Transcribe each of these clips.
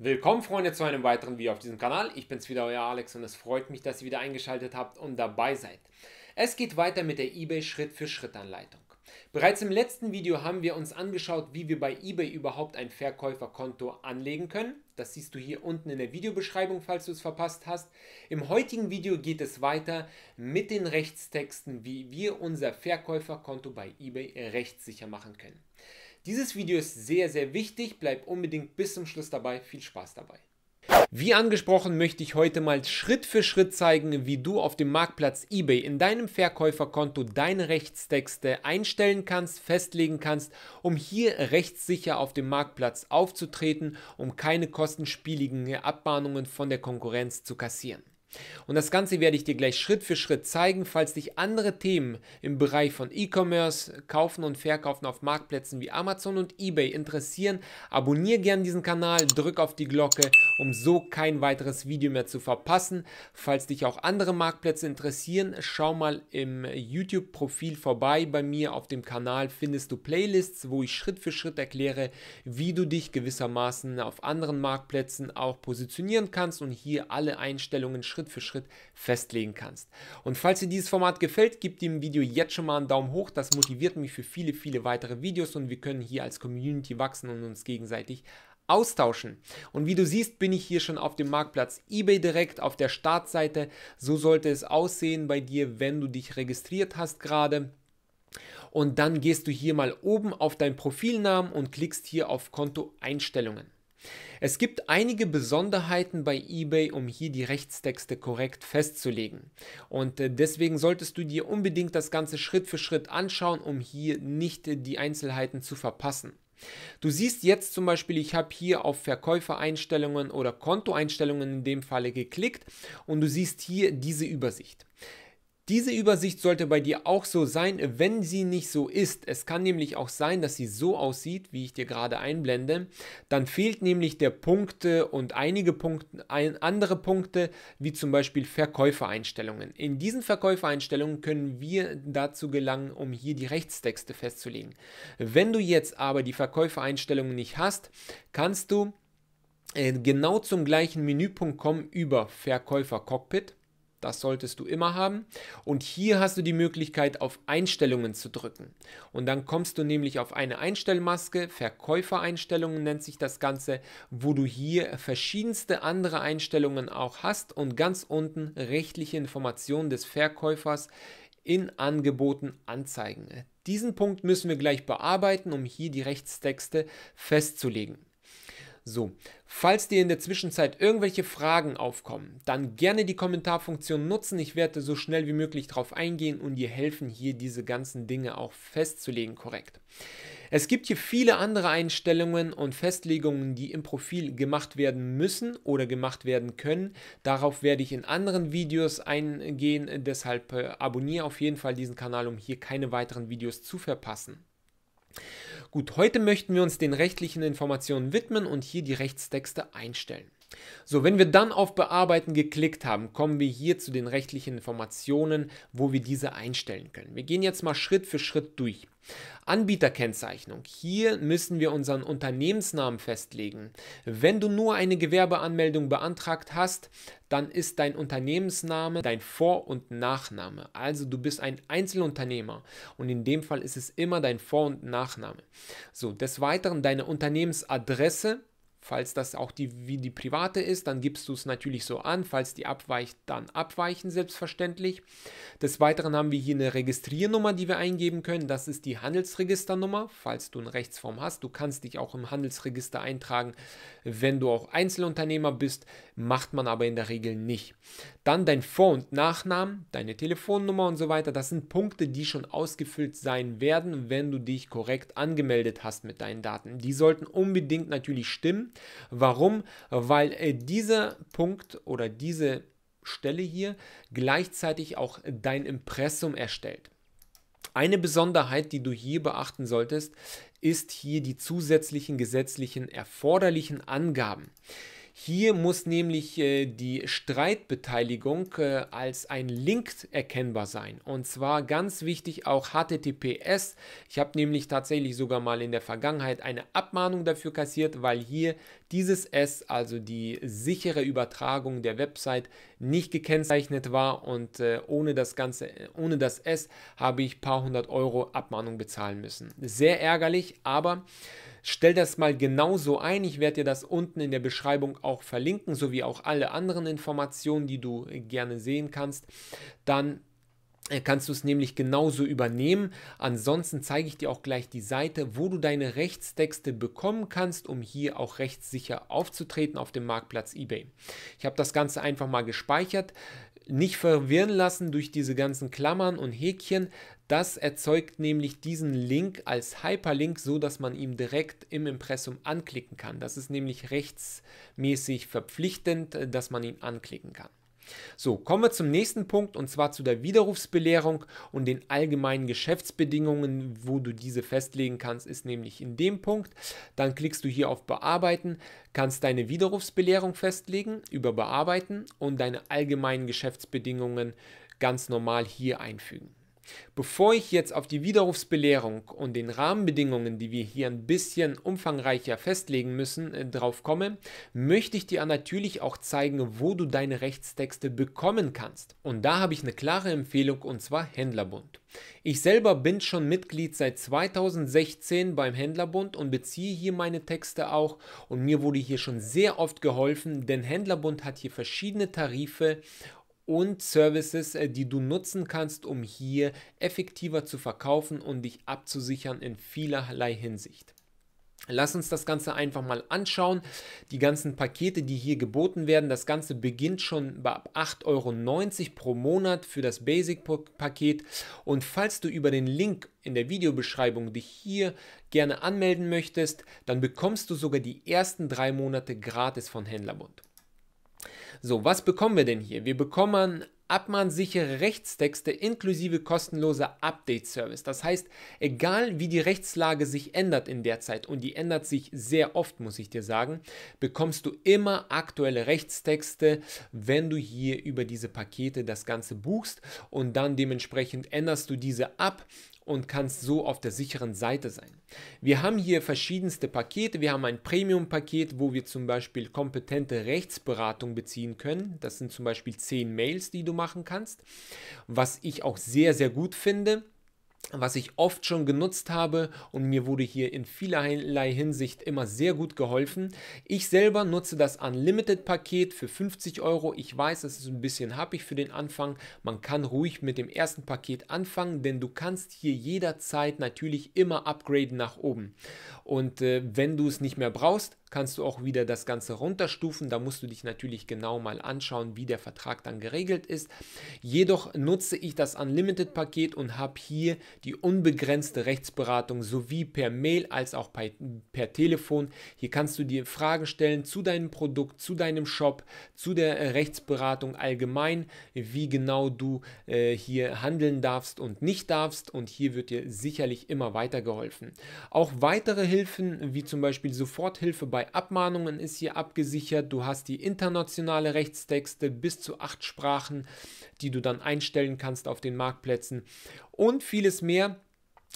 Willkommen, Freunde, zu einem weiteren Video auf diesem Kanal. Ich bin's wieder, euer Alex, und es freut mich, dass ihr wieder eingeschaltet habt und dabei seid. Es geht weiter mit der eBay Schritt-für-Schritt-Anleitung. Bereits im letzten Video haben wir uns angeschaut, wie wir bei eBay überhaupt ein Verkäuferkonto anlegen können. Das siehst du hier unten in der Videobeschreibung, falls du es verpasst hast. Im heutigen Video geht es weiter mit den Rechtstexten, wie wir unser Verkäuferkonto bei eBay rechtssicher machen können. Dieses Video ist sehr, sehr wichtig. Bleib unbedingt bis zum Schluss dabei. Viel Spaß dabei. Wie angesprochen, möchte ich heute mal Schritt für Schritt zeigen, wie du auf dem Marktplatz eBay in deinem Verkäuferkonto deine Rechtstexte einstellen kannst, festlegen kannst, um hier rechtssicher auf dem Marktplatz aufzutreten, um keine kostenspieligen Abmahnungen von der Konkurrenz zu kassieren. Und das Ganze werde ich dir gleich Schritt für Schritt zeigen, falls dich andere Themen im Bereich von E-Commerce, Kaufen und Verkaufen auf Marktplätzen wie Amazon und eBay interessieren. Abonnier gerne diesen Kanal, drück auf die Glocke, um so kein weiteres Video mehr zu verpassen. Falls dich auch andere Marktplätze interessieren, schau mal im YouTube-Profil vorbei. Bei mir auf dem Kanal findest du Playlists, wo ich Schritt für Schritt erkläre, wie du dich gewissermaßen auf anderen Marktplätzen auch positionieren kannst und hier alle Einstellungen schritt Schritt für Schritt festlegen kannst. Und falls dir dieses Format gefällt, gib dem Video jetzt schon mal einen Daumen hoch. Das motiviert mich für viele, viele weitere Videos und wir können hier als Community wachsen und uns gegenseitig austauschen. Und wie du siehst, bin ich hier schon auf dem Marktplatz eBay direkt auf der Startseite. So sollte es aussehen bei dir, wenn du dich registriert hast gerade. Und dann gehst du hier mal oben auf deinen Profilnamen und klickst hier auf Kontoeinstellungen. Es gibt einige Besonderheiten bei eBay, um hier die Rechtstexte korrekt festzulegen. Und äh, deswegen solltest du dir unbedingt das Ganze Schritt für Schritt anschauen, um hier nicht äh, die Einzelheiten zu verpassen. Du siehst jetzt zum Beispiel, ich habe hier auf Verkäufereinstellungen oder Kontoeinstellungen in dem Falle geklickt und du siehst hier diese Übersicht. Diese Übersicht sollte bei dir auch so sein, wenn sie nicht so ist. Es kann nämlich auch sein, dass sie so aussieht, wie ich dir gerade einblende. Dann fehlt nämlich der Punkte und einige Punkte, ein, andere Punkte, wie zum Beispiel Verkäufereinstellungen. In diesen Verkäufereinstellungen können wir dazu gelangen, um hier die Rechtstexte festzulegen. Wenn du jetzt aber die Verkäufereinstellungen nicht hast, kannst du äh, genau zum gleichen Menüpunkt kommen über Verkäufer Cockpit das solltest du immer haben. Und hier hast du die Möglichkeit, auf Einstellungen zu drücken. Und dann kommst du nämlich auf eine Einstellmaske, Verkäufereinstellungen nennt sich das Ganze, wo du hier verschiedenste andere Einstellungen auch hast und ganz unten rechtliche Informationen des Verkäufers in Angeboten anzeigen. Diesen Punkt müssen wir gleich bearbeiten, um hier die Rechtstexte festzulegen. So, falls dir in der Zwischenzeit irgendwelche Fragen aufkommen, dann gerne die Kommentarfunktion nutzen. Ich werde so schnell wie möglich darauf eingehen und dir helfen, hier diese ganzen Dinge auch festzulegen korrekt. Es gibt hier viele andere Einstellungen und Festlegungen, die im Profil gemacht werden müssen oder gemacht werden können. Darauf werde ich in anderen Videos eingehen, deshalb äh, abonniere auf jeden Fall diesen Kanal, um hier keine weiteren Videos zu verpassen. Gut, heute möchten wir uns den rechtlichen Informationen widmen und hier die Rechtstexte einstellen. So, wenn wir dann auf Bearbeiten geklickt haben, kommen wir hier zu den rechtlichen Informationen, wo wir diese einstellen können. Wir gehen jetzt mal Schritt für Schritt durch. Anbieterkennzeichnung. Hier müssen wir unseren Unternehmensnamen festlegen. Wenn du nur eine Gewerbeanmeldung beantragt hast, dann ist dein Unternehmensname dein Vor- und Nachname. Also du bist ein Einzelunternehmer und in dem Fall ist es immer dein Vor- und Nachname. So, des Weiteren deine Unternehmensadresse Falls das auch die, wie die private ist, dann gibst du es natürlich so an. Falls die abweicht, dann abweichen, selbstverständlich. Des Weiteren haben wir hier eine Registriernummer, die wir eingeben können. Das ist die Handelsregisternummer, falls du eine Rechtsform hast. Du kannst dich auch im Handelsregister eintragen, wenn du auch Einzelunternehmer bist, macht man aber in der Regel nicht. Dann dein Vor- und Nachnamen, deine Telefonnummer und so weiter. Das sind Punkte, die schon ausgefüllt sein werden, wenn du dich korrekt angemeldet hast mit deinen Daten. Die sollten unbedingt natürlich stimmen. Warum? Weil äh, dieser Punkt oder diese Stelle hier gleichzeitig auch dein Impressum erstellt. Eine Besonderheit, die du hier beachten solltest, ist hier die zusätzlichen gesetzlichen erforderlichen Angaben. Hier muss nämlich äh, die Streitbeteiligung äh, als ein Link erkennbar sein. Und zwar ganz wichtig auch HTTPS. Ich habe nämlich tatsächlich sogar mal in der Vergangenheit eine Abmahnung dafür kassiert, weil hier dieses S, also die sichere Übertragung der Website, nicht gekennzeichnet war und äh, ohne das Ganze, äh, ohne das S habe ich ein paar hundert Euro Abmahnung bezahlen müssen. Sehr ärgerlich, aber Stell das mal genauso ein. Ich werde dir das unten in der Beschreibung auch verlinken, sowie auch alle anderen Informationen, die du äh, gerne sehen kannst. Dann äh, kannst du es nämlich genauso übernehmen. Ansonsten zeige ich dir auch gleich die Seite, wo du deine Rechtstexte bekommen kannst, um hier auch rechtssicher aufzutreten auf dem Marktplatz eBay. Ich habe das Ganze einfach mal gespeichert, nicht verwirren lassen durch diese ganzen Klammern und Häkchen. Das erzeugt nämlich diesen Link als Hyperlink, so dass man ihn direkt im Impressum anklicken kann. Das ist nämlich rechtsmäßig verpflichtend, äh, dass man ihn anklicken kann. So, kommen wir zum nächsten Punkt und zwar zu der Widerrufsbelehrung und den allgemeinen Geschäftsbedingungen, wo du diese festlegen kannst, ist nämlich in dem Punkt. Dann klickst du hier auf Bearbeiten, kannst deine Widerrufsbelehrung festlegen über Bearbeiten und deine allgemeinen Geschäftsbedingungen ganz normal hier einfügen. Bevor ich jetzt auf die Widerrufsbelehrung und den Rahmenbedingungen, die wir hier ein bisschen umfangreicher festlegen müssen, äh, drauf komme, möchte ich dir natürlich auch zeigen, wo du deine Rechtstexte bekommen kannst. Und da habe ich eine klare Empfehlung und zwar Händlerbund. Ich selber bin schon Mitglied seit 2016 beim Händlerbund und beziehe hier meine Texte auch und mir wurde hier schon sehr oft geholfen, denn Händlerbund hat hier verschiedene Tarife und Services, äh, die du nutzen kannst, um hier effektiver zu verkaufen und dich abzusichern in vielerlei Hinsicht. Lass uns das Ganze einfach mal anschauen. Die ganzen Pakete, die hier geboten werden, das Ganze beginnt schon bei 8,90 Euro pro Monat für das Basic-Paket. Und falls du über den Link in der Videobeschreibung dich hier gerne anmelden möchtest, dann bekommst du sogar die ersten drei Monate gratis von Händlerbund. So, was bekommen wir denn hier? Wir bekommen abmahnsichere Rechtstexte inklusive kostenloser Update-Service. Das heißt, egal wie die Rechtslage sich ändert in der Zeit, und die ändert sich sehr oft, muss ich dir sagen, bekommst du immer aktuelle Rechtstexte, wenn du hier über diese Pakete das Ganze buchst und dann dementsprechend änderst du diese ab und kannst so auf der sicheren Seite sein. Wir haben hier verschiedenste Pakete. Wir haben ein Premium-Paket, wo wir zum Beispiel kompetente Rechtsberatung beziehen können. Das sind zum Beispiel 10 Mails, die du machen kannst, was ich auch sehr, sehr gut finde was ich oft schon genutzt habe und mir wurde hier in vielerlei Hinsicht immer sehr gut geholfen. Ich selber nutze das Unlimited-Paket für 50 Euro. Ich weiß, es ist ein bisschen happig für den Anfang. Man kann ruhig mit dem ersten Paket anfangen, denn du kannst hier jederzeit natürlich immer upgraden nach oben. Und äh, wenn du es nicht mehr brauchst, kannst du auch wieder das Ganze runterstufen. Da musst du dich natürlich genau mal anschauen, wie der Vertrag dann geregelt ist. Jedoch nutze ich das Unlimited-Paket und habe hier die unbegrenzte Rechtsberatung sowie per Mail als auch per, per Telefon. Hier kannst du dir Fragen stellen zu deinem Produkt, zu deinem Shop, zu der äh, Rechtsberatung allgemein, wie genau du äh, hier handeln darfst und nicht darfst. Und hier wird dir sicherlich immer weitergeholfen. Auch weitere Hilfen, wie zum Beispiel Soforthilfe bei Abmahnungen, ist hier abgesichert. Du hast die internationale Rechtstexte bis zu acht Sprachen, die du dann einstellen kannst auf den Marktplätzen und vieles mehr.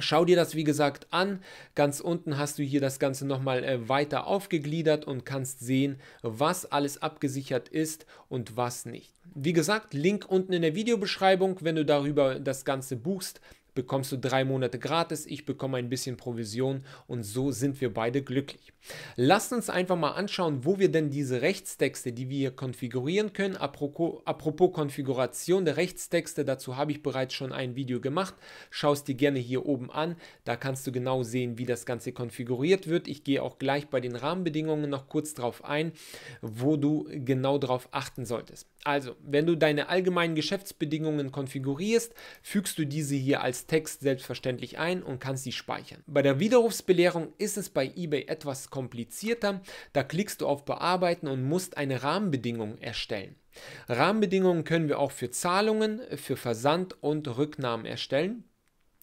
Schau dir das wie gesagt an. Ganz unten hast du hier das Ganze nochmal äh, weiter aufgegliedert und kannst sehen, was alles abgesichert ist und was nicht. Wie gesagt, Link unten in der Videobeschreibung, wenn du darüber das Ganze buchst, bekommst du drei Monate gratis, ich bekomme ein bisschen Provision und so sind wir beide glücklich. Lasst uns einfach mal anschauen, wo wir denn diese Rechtstexte, die wir konfigurieren können, apropos, apropos Konfiguration der Rechtstexte, dazu habe ich bereits schon ein Video gemacht, schaust dir gerne hier oben an, da kannst du genau sehen, wie das Ganze konfiguriert wird. Ich gehe auch gleich bei den Rahmenbedingungen noch kurz darauf ein, wo du genau darauf achten solltest. Also, wenn du deine allgemeinen Geschäftsbedingungen konfigurierst, fügst du diese hier als Text selbstverständlich ein und kannst sie speichern. Bei der Widerrufsbelehrung ist es bei eBay etwas komplizierter. Da klickst du auf Bearbeiten und musst eine Rahmenbedingung erstellen. Rahmenbedingungen können wir auch für Zahlungen, für Versand und Rücknahmen erstellen.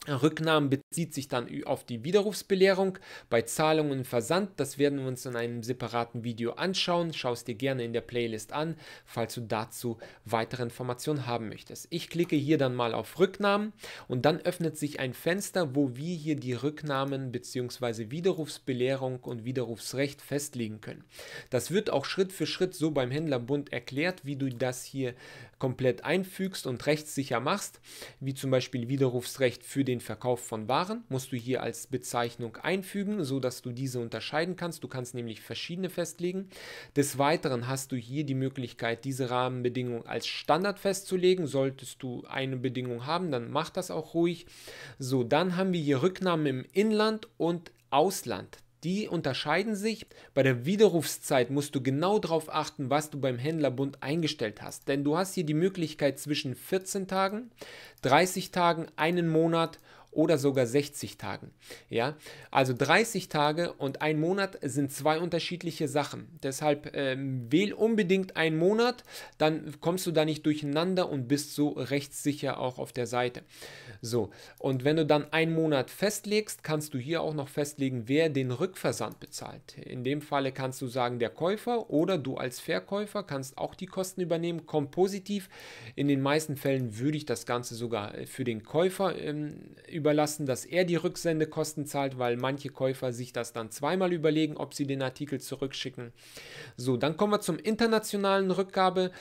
Rücknahmen bezieht sich dann auf die Widerrufsbelehrung bei Zahlungen und Versand. Das werden wir uns in einem separaten Video anschauen. Schau es dir gerne in der Playlist an, falls du dazu weitere Informationen haben möchtest. Ich klicke hier dann mal auf Rücknahmen und dann öffnet sich ein Fenster, wo wir hier die Rücknahmen bzw. Widerrufsbelehrung und Widerrufsrecht festlegen können. Das wird auch Schritt für Schritt so beim Händlerbund erklärt, wie du das hier komplett einfügst und rechtssicher machst, wie zum Beispiel Widerrufsrecht für den den Verkauf von Waren musst du hier als Bezeichnung einfügen, so dass du diese unterscheiden kannst. Du kannst nämlich verschiedene festlegen. Des Weiteren hast du hier die Möglichkeit, diese Rahmenbedingung als Standard festzulegen. Solltest du eine Bedingung haben, dann mach das auch ruhig. So, dann haben wir hier Rücknahmen im Inland und Ausland. Die unterscheiden sich. Bei der Widerrufszeit musst du genau darauf achten, was du beim Händlerbund eingestellt hast. Denn du hast hier die Möglichkeit zwischen 14 Tagen, 30 Tagen, einen Monat oder sogar 60 Tagen. Ja? Also 30 Tage und ein Monat sind zwei unterschiedliche Sachen. Deshalb ähm, wähl unbedingt einen Monat, dann kommst du da nicht durcheinander und bist so rechtssicher auch auf der Seite. So, und wenn du dann einen Monat festlegst, kannst du hier auch noch festlegen, wer den Rückversand bezahlt. In dem Falle kannst du sagen, der Käufer oder du als Verkäufer kannst auch die Kosten übernehmen, kommt positiv. In den meisten Fällen würde ich das Ganze sogar äh, für den Käufer ähm, übernehmen überlassen, dass er die Rücksendekosten zahlt, weil manche Käufer sich das dann zweimal überlegen, ob sie den Artikel zurückschicken. So, dann kommen wir zum internationalen Rückgabe.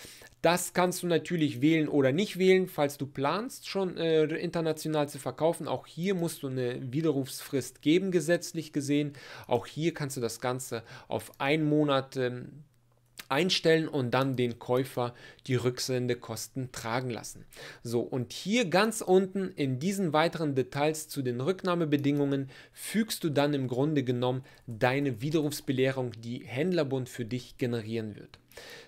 Das kannst du natürlich wählen oder nicht wählen, falls du planst, schon äh, international zu verkaufen. Auch hier musst du eine Widerrufsfrist geben, gesetzlich gesehen. Auch hier kannst du das Ganze auf einen Monat ähm, einstellen und dann den Käufer die Rücksendekosten tragen lassen. So, und hier ganz unten in diesen weiteren Details zu den Rücknahmebedingungen fügst du dann im Grunde genommen deine Widerrufsbelehrung, die Händlerbund für dich generieren wird.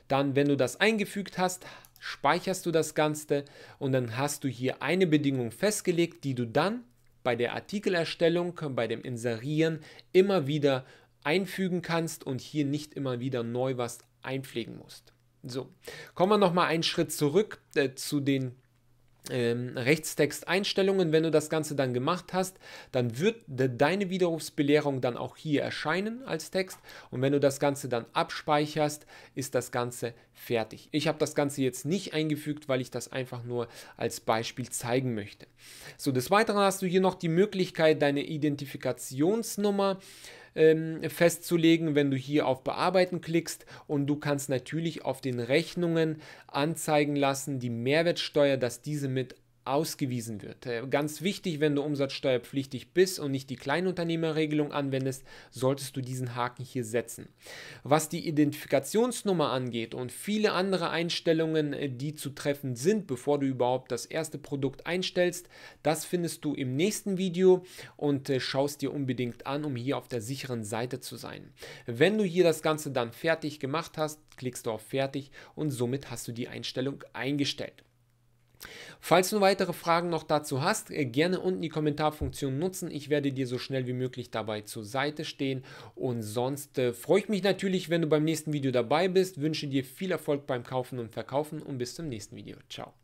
Dann, wenn du das eingefügt hast, speicherst du das Ganze und dann hast du hier eine Bedingung festgelegt, die du dann bei der Artikelerstellung, bei dem Inserieren immer wieder einfügen kannst und hier nicht immer wieder neu was einpflegen musst. So, kommen wir nochmal einen Schritt zurück äh, zu den ähm, Rechtstexteinstellungen. Wenn du das Ganze dann gemacht hast, dann wird de deine Widerrufsbelehrung dann auch hier erscheinen als Text. Und wenn du das Ganze dann abspeicherst, ist das Ganze fertig. Ich habe das Ganze jetzt nicht eingefügt, weil ich das einfach nur als Beispiel zeigen möchte. So, des Weiteren hast du hier noch die Möglichkeit, deine Identifikationsnummer äh, ähm, festzulegen, wenn du hier auf Bearbeiten klickst und du kannst natürlich auf den Rechnungen anzeigen lassen, die Mehrwertsteuer, dass diese mit ausgewiesen wird. Äh, ganz wichtig, wenn du umsatzsteuerpflichtig bist und nicht die Kleinunternehmerregelung anwendest, solltest du diesen Haken hier setzen. Was die Identifikationsnummer angeht und viele andere Einstellungen, äh, die zu treffen sind, bevor du überhaupt das erste Produkt einstellst, das findest du im nächsten Video und äh, schaust dir unbedingt an, um hier auf der sicheren Seite zu sein. Wenn du hier das Ganze dann fertig gemacht hast, klickst du auf Fertig und somit hast du die Einstellung eingestellt. Falls du weitere Fragen noch dazu hast, äh, gerne unten die Kommentarfunktion nutzen. Ich werde dir so schnell wie möglich dabei zur Seite stehen. Und sonst äh, freue ich mich natürlich, wenn du beim nächsten Video dabei bist. Wünsche dir viel Erfolg beim Kaufen und Verkaufen und bis zum nächsten Video. Ciao.